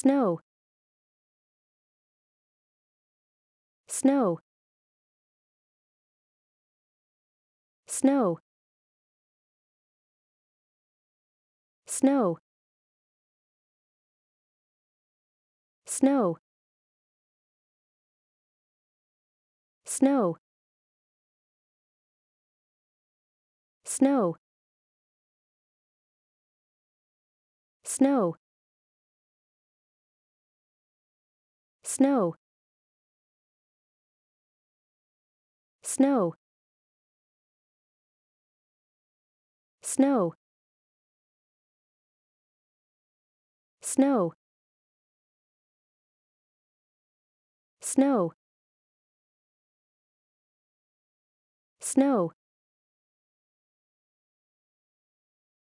snow snow snow snow snow snow snow snow snow snow snow snow snow snow